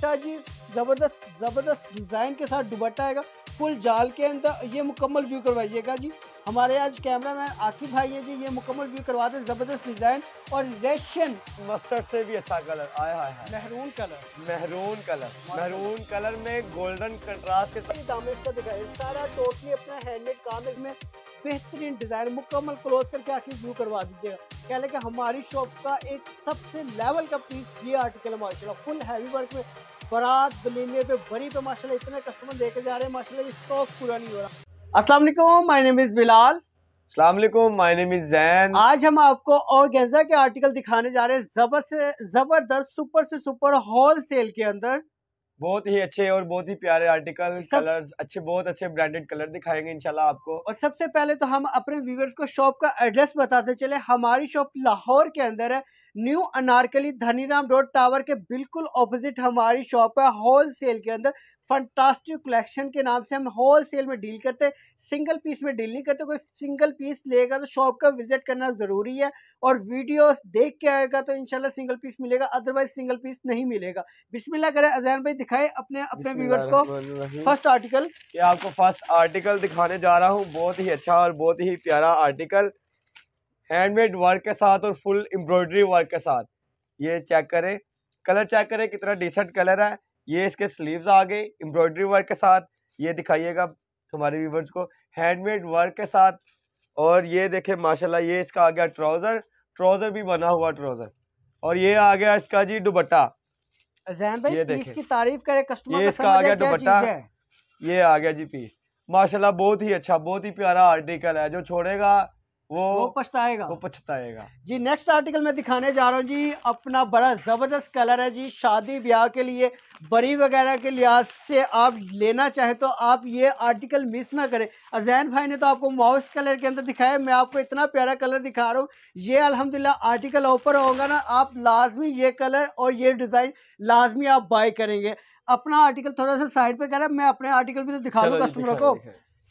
दुपट्टा जी ज़बरदस्त ज़बरदस्त डिज़ाइन के साथ दुपट्टा आएगा फुल जाल के अंदर ये मुकम्मल व्यू करवाइएगा जी हमारे आज कैमरामैन आकिब भाई है जी ये मुकम्मल व्यू करवा दे जबरदस्त डिजाइन और रेशन मस्टर्ड से भी अच्छा कलर आया है मेहरून कलर मेहरून कलर मेहरून कलर में गोल्डन कंट्रास्ट के साथ दाम इसका दिखाई सारा टोटली अपना हैंडमेड काम इसमें बेहतरीन डिजाइन मुकम्मल क्लोज करके आखिर व्यू करवा दीजिएगा कह लें कि हमारी शॉप का एक सबसे लेवल का पीस ये आर्टिकल है माशा फुल हैवी वर्क में बरात बलीमे पे बड़ी पे माशाल्लाह इतने कस्टमर लेके जा रहे हैं माशाल्लाह स्टॉक पूरा नहीं हो रहा अस्सलाम वालेकुम माय नेम इज़ बिलाल अस्सलाम वालेकुम माय नेम इज़ जैन आज हम आपको और गेंजा के आर्टिकल दिखाने जा रहे हैं ज़बर से ज़बरदस्त सुपर से सुपर होल सेल के अंदर बहुत ही अच्छे और बहुत ही प्यारे आर्टिकल सब... कलर्स अच्छे बहुत अच्छे ब्रांडेड कलर दिखाएंगे इंशाल्लाह आपको और सबसे पहले तो हम अपने व्यूवर्स को शॉप का एड्रेस बताते चले हमारी शॉप लाहौर के अंदर है new Anarkali Dhaniram road tower के बिल्कुल ऑपोजिट हमारी शॉप है होल सेल के अंदर फंटास्टिक कलेक्शन के नाम से हम होल सेल में डील करते हैं सिंगल पीस में डील नहीं करते कोई सिंगल पीस लेगा तो शॉप का विजिट करना ज़रूरी है और वीडियो देख के आएगा तो इनशाला सिंगल पीस मिलेगा अदरवाइज सिंगल पीस नहीं मिलेगा बिस्मिल्लाह करें अजैन भाई दिखाएं अपने अपने व्यूवर्स को फर्स्ट आर्टिकल ये आपको फर्स्ट आर्टिकल दिखाने जा रहा हूँ बहुत ही अच्छा और बहुत ही प्यारा आर्टिकल हैंडमेड वर्क के साथ और फुल एम्ब्रॉयडरी वर्क के साथ ये चेक करें कलर चेक करें कितना डिसेंट कलर है ये इसके स्लीव्स आ गए एम्ब्रॉयडरी वर्क के साथ ये दिखाइएगा हमारे व्यूवर्स को हैंडमेड वर्क के साथ और ये देखे माशाल्लाह ये इसका आ गया ट्राउज़र ट्राउज़र भी बना हुआ ट्राउज़र और ये आ गया इसका जी दुबट्टा की तारीफ करे कस्टमर ये इसका आ गया दुबट्टा ये आ गया जी पीस माशाल्लाह बहुत ही अच्छा बहुत ही प्यारा आर्टिकल है जो छोड़ेगा वो वो पछताएगा वो पछताएगा जी नेक्स्ट आर्टिकल मैं दिखाने जा रहा हूँ जी अपना बड़ा ज़बरदस्त कलर है जी शादी ब्याह के लिए बरी वगैरह के लिहाज से आप लेना चाहे तो आप ये आर्टिकल मिस ना करें अजैन भाई ने तो आपको माउस कलर के अंदर दिखाया मैं आपको इतना प्यारा कलर दिखा रहा हूँ ये अलहमदिल्ला आर्टिकल ऊपर होगा ना आप लाजमी ये कलर और ये डिज़ाइन लाजमी आप बाई करेंगे अपना आर्टिकल थोड़ा सा साइड पे करें मैं अपने आर्टिकल भी तो दिखा दूँ कस्टमरों को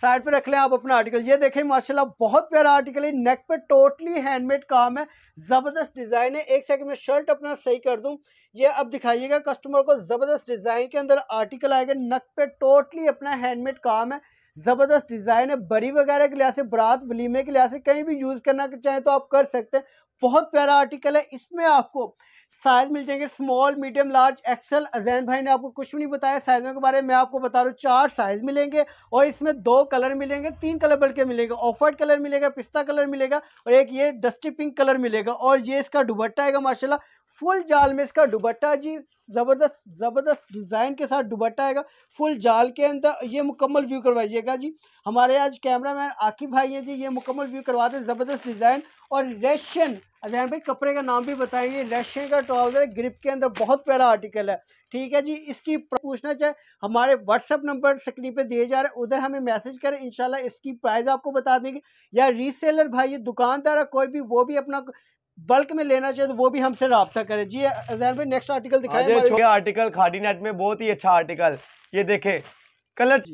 साइड पे रख लें आप अपना आर्टिकल ये देखें माशाल्लाह बहुत प्यारा आर्टिकल है नेक पे टोटली हैंडमेड काम है ज़बरदस्त डिज़ाइन है एक सेकंड में शर्ट अपना सही कर दूं ये अब दिखाइएगा कस्टमर को ज़बरदस्त डिज़ाइन के अंदर आर्टिकल आएगा नक पे टोटली अपना हैंडमेड काम है ज़बरदस्त डिज़ाइन है बरी वगैरह के लिहाज से बरात वलीमे के लिहाज से कहीं भी यूज़ करना चाहें तो आप कर सकते हैं बहुत प्यारा आर्टिकल है इसमें आपको साइज मिल जाएंगे स्मॉल मीडियम लार्ज एक्सल अजैन भाई ने आपको कुछ भी नहीं बताया साइजों के बारे में आपको बता रहा हूँ चार साइज मिलेंगे और इसमें दो कलर मिलेंगे तीन कलर बल्कि मिलेंगे ऑफ वाइट कलर मिलेगा पिस्ता कलर मिलेगा और एक ये डस्टी पिंक कलर मिलेगा और ये इसका दुबट्टा आएगा माशाला फुल जाल में इसका दुबट्टा जी ज़बरदस्त ज़बरदस्त डिज़ाइन के साथ दुबट्टा आएगा फुल जाल के अंदर ये मुकम्मल व्यू करवाइएगा जी हमारे आज कैमरा मैन आकिब भाई हैं जी ये मुकम्मल व्यू करवा दे ज़बरदस्त डिज़ाइन और रेशन अजहन भाई कपड़े का नाम भी बताएंगे इंडस्ट्रियल का ट्राउज़र ग्रिप के अंदर बहुत प्यारा आर्टिकल है ठीक है जी इसकी पूछना चाहे हमारे व्हाट्सअप नंबर स्क्रीन पे दिए जा रहे हैं उधर हमें मैसेज करें इनशाला इसकी प्राइस आपको बता देंगे या रीसेलर भाई ये दुकानदार है कोई भी वो भी अपना बल्क में लेना चाहिए तो वो भी हमसे रबता करें जी अजहन भाई नेक्स्ट आर्टिकल दिखाए आर्टिकल खाडी नेट में बहुत ही अच्छा आर्टिकल ये देखे कलर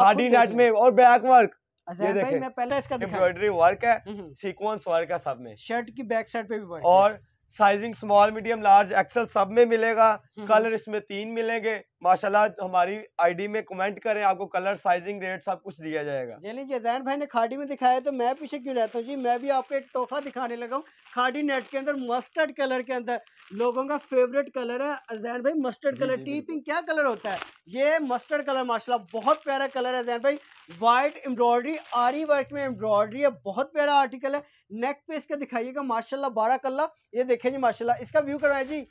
खाडी नेट में और बैक वर्क पहले इसका एम्ब्रॉयडरी वर्क है सीक्वेंस हम्म, वर्क हम्म। है सब में शर्ट की बैक साइड पे भी वर्क और sizing small medium large XL सब में मिलेगा कलर हम्म, इसमें तीन मिलेंगे माशाल्लाह हमारी आईडी में कमेंट करें आपको कलर साइजिंग रेट सब कुछ दिया जाएगा नहीं जैन भाई ने खाड़ी में दिखाया तो मैं पीछे क्यों रहता हूँ जी मैं भी आपको एक तोहफा दिखाने लगा हूँ खाड़ी नेट के अंदर मस्टर्ड कलर के अंदर लोगों का फेवरेट कलर है जैन भाई मस्टर्ड कलर टी पिंक क्या कलर होता है ये मस्टर्ड कलर माशाला बहुत प्यारा कलर है जैन भाई वाइट एम्ब्रॉयडरी आरी वर्क में एम्ब्रॉयडरी है बहुत प्यारा आर्टिकल है नेक पे इसका दिखाइएगा माशाला बारह कल्ला ये देखें जी माशाला इसका व्यू करवाए जी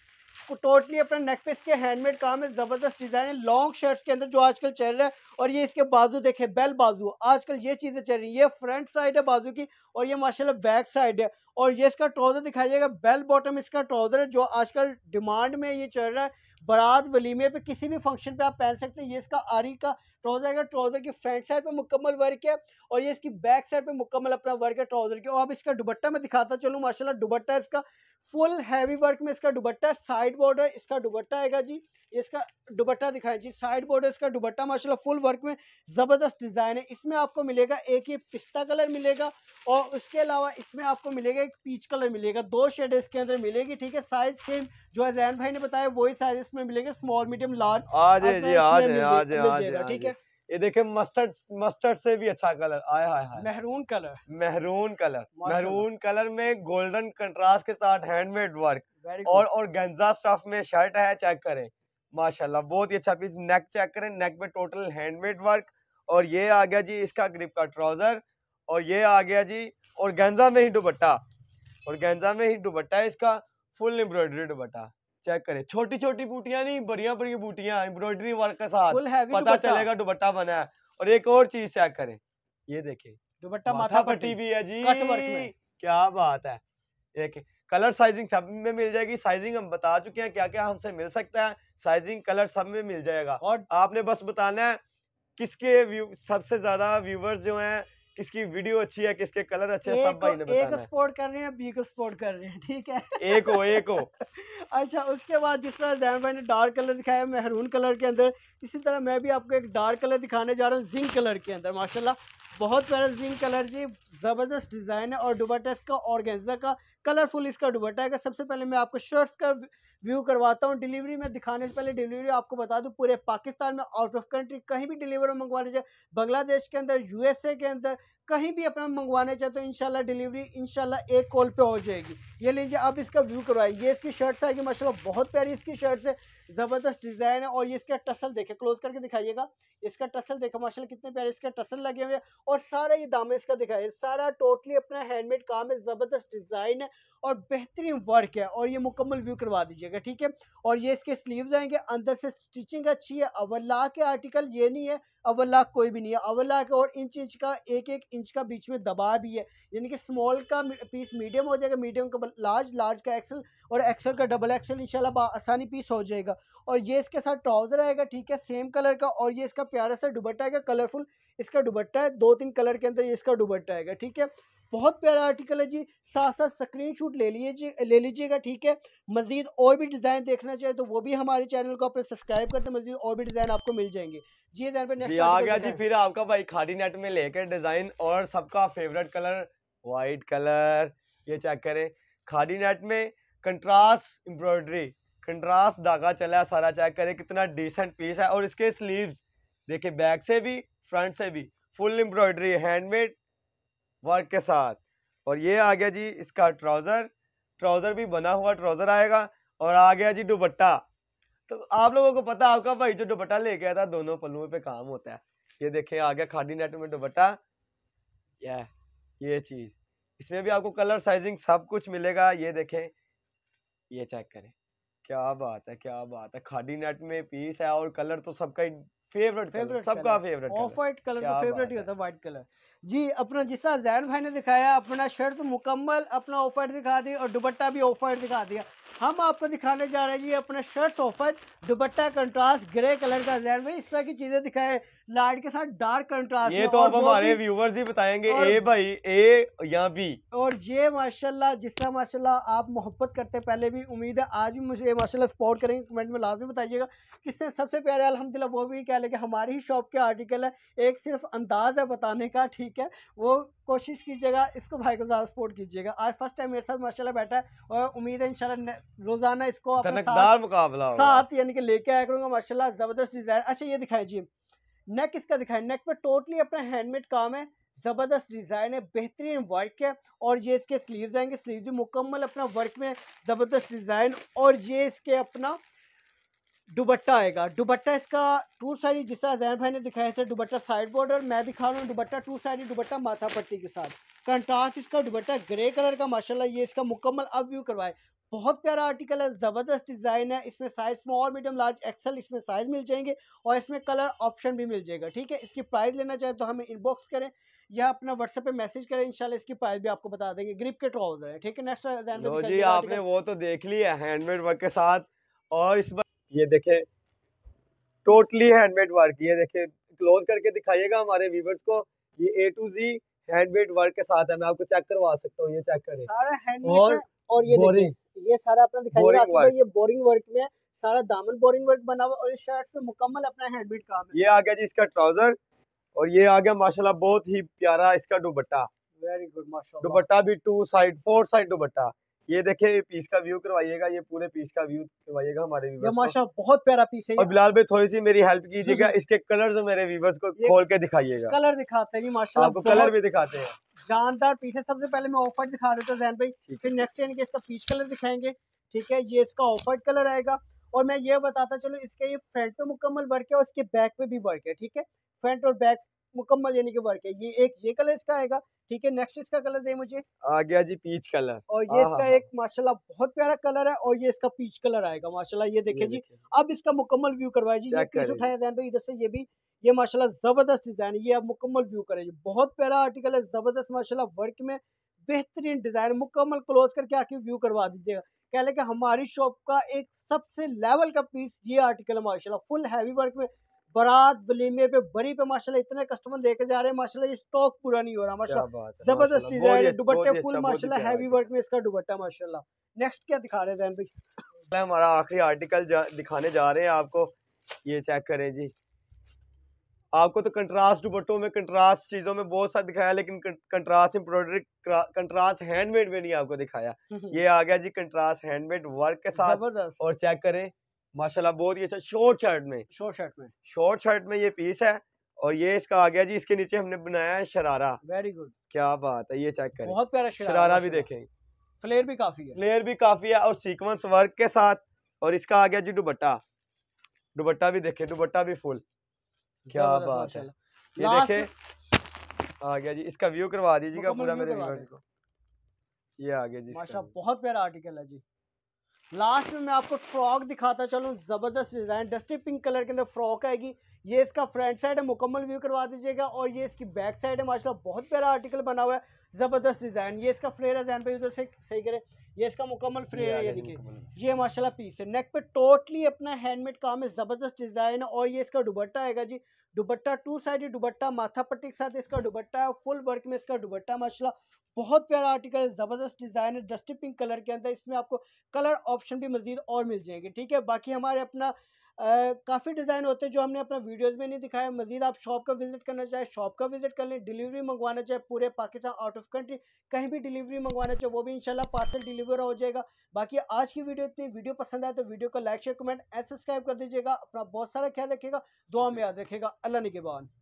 टोटली अपना नेक पे इसके हैंडमेड काम है ज़बरदस्त डिज़ाइन है लॉन्ग शर्ट्स के अंदर जो आजकल चल रहा है और ये इसके बाजू देखे बेल बाजू आजकल ये चीज़ें चल रही है ये फ्रंट साइड है बाजू की और ये माशाल्लाह बैक साइड है और ये इसका ट्राउज़र दिखाईगा बेल बॉटम इसका ट्राउज़र है जो आजकल डिमांड में ये चल रहा है बारात वलीमे पे किसी भी फंक्शन पे आप पहन सकते हैं ये इसका आरी का ट्राउज़र है ट्राउज़र की फ्रंट साइड पे मुकम्मल वर्क है और ये इसकी बैक साइड पे मुकम्मल अपना वर्क है ट्राउज़र की और अब इसका दुबट्टा मैं दिखाता चलूँ माशाल्लाह दुबट्टा इसका फुल हैवी वर्क में इसका दुबट्टा साइड साइड बॉर्डर इसका दुबट्टा आएगा जी इसका दुबट्टा दिखाएं जी साइड बॉर्डर इसका दुबट्टा माशाल्लाह फुल वर्क में ज़बरदस्त डिज़ाइन है इसमें आपको मिलेगा एक ये पिस्ता कलर मिलेगा और उसके अलावा इसमें आपको मिलेगा एक पीच कलर मिलेगा दो शेड इसके अंदर मिलेगी ठीक है साइज सेम जो है जैन भाई ने बताया वही साइज इसमें मिलेगा स्मॉल मीडियम लार्ज ठीक है ये देखे मस्टर्ड मस्टर्ड से भी अच्छा कलर आया हाय हाय मेहरून कलर मेहरून कलर मेहरून कलर में गोल्डन कंट्रास्ट के साथ हैंडमेड वर्क और और गंजा स्टफ में शर्ट है चेक करें माशाल्लाह बहुत ही अच्छा पीस नेक चेक करें नेक में टोटल हैंडमेड वर्क और ये आ गया जी इसका ग्रिप का ट्राउजर और ये आ गया जी और गेंजा में ही दुबट्टा और गेंजा में ही दुबट्टा इसका फुल एम्ब्रॉयडरी दुबट्टा चेक करें छोटी छोटी बूटियां नहीं बढ़िया बढ़िया बूटियां एम्ब्रॉयडरी वर्क के साथ पता चलेगा दुपट्टा बना है और एक और चीज चेक करें ये देखें दुपट्टा माथा पट्टी भी है जी क्या बात है एक कलर साइजिंग सब में मिल जाएगी साइजिंग हम बता चुके हैं क्या क्या हमसे मिल सकता है साइजिंग कलर सब में मिल जाएगा और आपने बस बताना है किसके व्यू सबसे ज्यादा व्यूवर्स जो हैं किसकी वीडियो अच्छी है किसके कलर अच्छे हैं सब भाई ने बताना एक स्पोर्ट कर रहे हैं बी को स्पोर्ट कर रहे हैं ठीक है एक हो एक हो अच्छा उसके बाद जिस तरह जैन भाई ने डार्क कलर दिखाया मेहरून कलर के अंदर इसी तरह मैं भी आपको एक डार्क कलर दिखाने जा रहा हूँ जिंक कलर के अंदर माशा बहुत प्यारा जिंक कलर जी ज़बरदस्त डिज़ाइन है और दुबट्टा इसका ऑर्गेन्जा का कलरफुल इसका दुबट्टा है सबसे पहले मैं आपको शर्ट का व्यू करवाता हूँ डिलीवरी में दिखाने से पहले डिलीवरी आपको बता दूँ पूरे पाकिस्तान में आउट ऑफ कंट्री कहीं भी डिलीवर मंगवाने चाहिए बांग्लादेश के अंदर यूएसए के अंदर कहीं भी अपना मंगवाने चाहे तो इनशाला डिलीवरी इनशाला एक कॉल पे हो जाएगी ये लीजिए आप इसका व्यू करवाइए ये इसकी शर्ट्स आएगी माशाल्लाह बहुत प्यारी इसकी शर्ट्स है ज़बरदस्त डिज़ाइन है और ये इसका टसल देखे क्लोज करके दिखाइएगा इसका टसल देखो माशा कितने प्यारे इसका टसल लगे हुए और सारा ये दाम इसका दिखाइए सारा टोटली अपना हैंडमेड काम है ज़बरदस्त डिज़ाइन है और बेहतरीन वर्क है और ये मुकम्मल व्यू करवा दीजिएगा ठीक है और ये इसके स्लीव आएंगे अंदर से स्टिचिंग अच्छी है अवला के आर्टिकल ये नहीं है अवला कोई भी नहीं है अवला का और इंच इंच का एक एक इंच का बीच में दबाव भी है यानी कि स्मॉल का पीस मीडियम हो जाएगा मीडियम का लार्ज लार्ज का एक्सल और एक्सल का डबल एक्सल इंशाल्लाह आसानी पीस हो जाएगा और ये इसके साथ ट्राउज़र आएगा ठीक है सेम कलर का और ये इसका प्यारा सा दुबट्टा आएगा कलरफुल इसका दुबट्टा है दो तीन कलर के अंदर ये इसका दुबट्टा आएगा ठीक है बहुत प्यारा आर्टिकल है जी साथ साथ स्क्रीन शूट ले लीजिए ले लीजिएगा ठीक है मज़ीद और भी डिज़ाइन देखना चाहे तो वो भी हमारे चैनल को अपने सब्सक्राइब करते मज़ीद और भी डिज़ाइन आपको मिल जाएंगे जी पे नेक्स्ट आ गया जी फिर आपका भाई खाडी नेट में लेकर डिज़ाइन और सबका फेवरेट कलर वाइट कलर ये चेक करें खाडी नेट में कंट्रास्ट एम्ब्रॉयडरी कंट्रास्ट धागा चला है सारा चेक करें कितना डिसेंट पीस है और इसके स्लीव्स देखिए बैक से भी फ्रंट से भी फुल एम्ब्रॉयडरी हैंडमेड वर्क के साथ और ये आ गया जी इसका ट्राउज़र ट्राउज़र भी बना हुआ ट्राउज़र आएगा और आ गया जी दुपट्टा तो आप लोगों को पता आपका भाई जो दुपट्टा लेके आया था दोनों पल्लुओं पे काम होता है ये देखें आ गया खादी नेट में दुपट्टा यह ये चीज़ इसमें भी आपको कलर साइजिंग सब कुछ मिलेगा ये देखें ये चेक करें क्या बात है क्या बात है खादी नेट में पीस है और कलर तो सबका फेवरेट फेवरेट सबका फेवरेट ऑफ वाइट कलर का फेवरेट ही होता है वाइट कलर जी अपना जैन भाई ने दिखाया अपना शर्ट तो मुकम्मल अपना ऑफ वाइट दिखा और दुपट्टा भी ऑफ वाइट दिखा दिया हम आपको दिखाने जा रहे हैं जी अपना शर्ट ऑफ वाइट दुपट्टा कंट्रास्ट ग्रे कलर का जैन भाई इस तरह की चीज़ें दिखाए लाइट के साथ डार्क कंट्रास्ट ये तो हमारे व्यूवर्स ही बताएंगे ए भाई ए या बी और ये माशाल्लाह जिस तरह माशाल्लाह आप मोहब्बत करते पहले भी उम्मीद है आज भी मुझे माशाल्लाह सपोर्ट करेंगे कमेंट में लाजमी बताइएगा किससे सबसे प्यारे अलहमदिल्ला वो भी कह है लेकिन हमारी ही शॉप के आर्टिकल है एक सिर्फ अंदाज़ है बताने का ठीक है वो कोशिश कीजिएगा इसको भाई को ज़्यादा सपोर्ट कीजिएगा आज फर्स्ट टाइम मेरे साथ माशाल्लाह बैठा है और उम्मीद है इंशाल्लाह रोज़ाना इसको साथ मुकाबला साथ यानी कि लेके आया करूँगा माशाल्लाह ज़बरदस्त डिज़ाइन अच्छा ये दिखाएं जी नेक इसका दिखाएं नेक पर टोटली अपना हैंडमेड काम है ज़बरदस्त डिज़ाइन है बेहतरीन वर्क है और ये इसके स्लीव्स आएंगे स्लीव्स भी मुकम्मल अपना वर्क में ज़बरदस्त डिज़ाइन और ये इसके अपना दुबट्टा आएगा दुबट्टा इसका टू साइड जिसका जैन भाई ने दिखाया था दुबट्टा साइड बॉर्डर मैं दिखा रहा हूँ दुबट्टा टू साइड दुबट्टा माथा पट्टी के साथ कंट्रास्ट इसका दुबट्टा ग्रे कलर का माशाल्लाह ये इसका मुकम्मल अब व्यू करवाए बहुत प्यारा आर्टिकल है ज़बरदस्त डिज़ाइन है इसमें size small medium large XL इसमें साइज़ मिल जाएंगे और इसमें कलर ऑप्शन भी मिल जाएगा ठीक है इसकी प्राइस लेना चाहे तो हमें इनबॉक्स करें या अपना व्हाट्सएप पे मैसेज करें इंशाल्लाह इसकी प्राइस भी आपको बता देंगे ग्रिप के ट्राउजर है ठीक है नेक्स्ट जी आपने वो तो देख लिया हैंडमेड वर्क के साथ और इस ये देखे टोटली हैंडमेड वर्क ये देखे क्लोज करके दिखाइएगा हमारे व्यूवर्स को ये A to G handmade work के साथ है मैं आपको चेक करवा सकता हूँ ये चेक करें और, और ये ये सारा अपना दिखाई ये बोरिंग वर्क में सारा दामन बोरिंग वर्क बना हुआ और इस शर्ट पे मुकम्मल अपना हैंडमेड काम है ये आ गया जी इसका ट्राउजर और ये आ गया माशाल्लाह बहुत ही प्यारा इसका दुपट्टा वेरी गुड माशाल्लाह दुपट्टा भी टू साइड फोर साइड दुपट्टा ये देखे पीस का व्यू करवाइएगा ये पूरे पीस का व्यू करवाइएगा हमारे व्यूवर्स माशा बहुत प्यारा पीस है बिलाल भाई थोड़ी सी मेरी हेल्प कीजिएगा इसके कलर तो मेरे व्यूवर्स को खोल के दिखाइएगा कलर दिखाते हैं माशा आपको कलर भी दिखाते हैं जानदार पीस है सबसे पहले मैं ऑफर दिखा देता हूँ जैन भाई फिर नेक्स्ट यानी कि इसका पीस कलर दिखाएंगे ठीक है ये इसका ऑफर कलर आएगा और मैं ये बताता चलो इसके ये फ्रंट पे मुकम्मल वर्क है और इसके बैक पे भी वर्क है ठीक है फ्रंट और बैक मुकम्मल यानी कि वर्क है ये एक ये कलर इसका आएगा ठीक है नेक्स्ट इसका कलर दे मुझे आ गया जी पीच कलर और ये हाँ, इसका हाँ, हाँ। एक माशाल्लाह बहुत प्यारा कलर है और ये इसका पीच कलर आएगा माशाल्लाह ये देखे जी अब इसका मुकम्मल व्यू करवाए जी पीस उठाया ध्यान पे इधर से ये भी ये माशाल्लाह जबरदस्त डिजाइन है ये आप मुकम्मल व्यू करें जी बहुत प्यारा आर्टिकल है जबरदस्त माशाल्लाह वर्क में बेहतरीन डिजाइन मुकम्मल क्लोज करके आके व्यू करवा दीजिएगा कहले कि हमारी शॉप का एक सबसे लेवल का पीस ये आर्टिकल है माशाल्लाह फुल हैवी वर्क में बारात वलीमे पे बड़ी पे माशाल्लाह इतने कस्टमर लेके जा रहे हैं माशाल्लाह ये स्टॉक पूरा नहीं हो रहा माशाल्लाह जबरदस्त डिजाइन है अच्छा, दुपट्टे फुल अच्छा, माशाल्लाह हैवी वर्क में इसका दुपट्टा माशाल्लाह नेक्स्ट क्या दिखा रहे हैं जैन भाई हमारा आखिरी आर्टिकल दिखाने जा रहे हैं आपको ये चेक करें जी आपको तो कंट्रास्ट दुपट्टों में कंट्रास्ट चीज़ों में बहुत सारा दिखाया लेकिन कंट्रास्ट एम्ब्रॉयडरी कंट्रास्ट हैंडमेड में नहीं आपको दिखाया हम्म, हम्म। ये आ गया जी कंट्रास्ट हैंडमेड वर्क के साथ और चेक करें माशाल्लाह बहुत ही अच्छा शॉर्ट शर्ट में शॉर्ट शर्ट में शॉर्ट शर्ट में ये पीस है और ये इसका आ गया जी इसके नीचे हमने बनाया है शरारा वेरी गुड क्या बात है ये चेक करें बहुत प्यारा शरारा, शरारा भी देखें फ्लेयर भी काफी है फ्लेयर भी काफी है और सीक्वेंस वर्क के साथ और इसका आ गया जी दुबट्टा दुबट्टा भी देखें दुबट्टा भी फुल क्या बात है ये देखे आ गया जी इसका व्यू करवा दीजिएगा पूरा मेरे को ये आ गया जी माशा बहुत प्यारा आर्टिकल है जी लास्ट में मैं आपको फ्रॉक दिखाता चलूँ ज़बरदस्त डिज़ाइन डस्टी पिंक कलर के अंदर फ्रॉक आएगी ये इसका फ्रंट साइड है मुकम्मल व्यू करवा दीजिएगा और ये इसकी बैक साइड है माशाल्लाह बहुत प्यारा आर्टिकल बना हुआ है ज़बरदस्त डिज़ाइन ये इसका फ्लेयर है पे उधर से सही करें ये इसका मुकम्मल फ्लेयर है ये देखिए ये माशाल्लाह पीस है नेक पे टोटली अपना हैंडमेड काम है ज़बरदस्त डिज़ाइन है और ये इसका दुबट्टा आएगा जी दुबट्टा टू साइड दुबट्टा माथा पट्टी के साथ इसका दुबट्टा है फुल वर्क में इसका दुबट्टा माशाला बहुत प्यारा आर्टिकल है ज़बरदस्त डिज़ाइन है डस्टी पिंक कलर के अंदर इसमें आपको कलर ऑप्शन भी मज़ीद और मिल जाएंगे ठीक है बाकी हमारे अपना काफ़ी डिज़ाइन होते हैं जो हमने अपना वीडियोस में नहीं दिखाया मजीद आप शॉप का विजिट करना चाहे शॉप का विजिट कर लें डिलीवरी मंगवाना चाहे पूरे पाकिस्तान आउट ऑफ कंट्री कहीं भी डिलीवरी मंगवाना चाहे वो भी इंशाल्लाह पार्सल डिलीवर हो जाएगा बाकी आज की वीडियो इतनी वीडियो पसंद आए तो वीडियो को like share comment and subscribe कर दीजिएगा अपना बहुत सारा ख्याल रखेगा दुआ में याद रखेगा अल्लाह निगेबान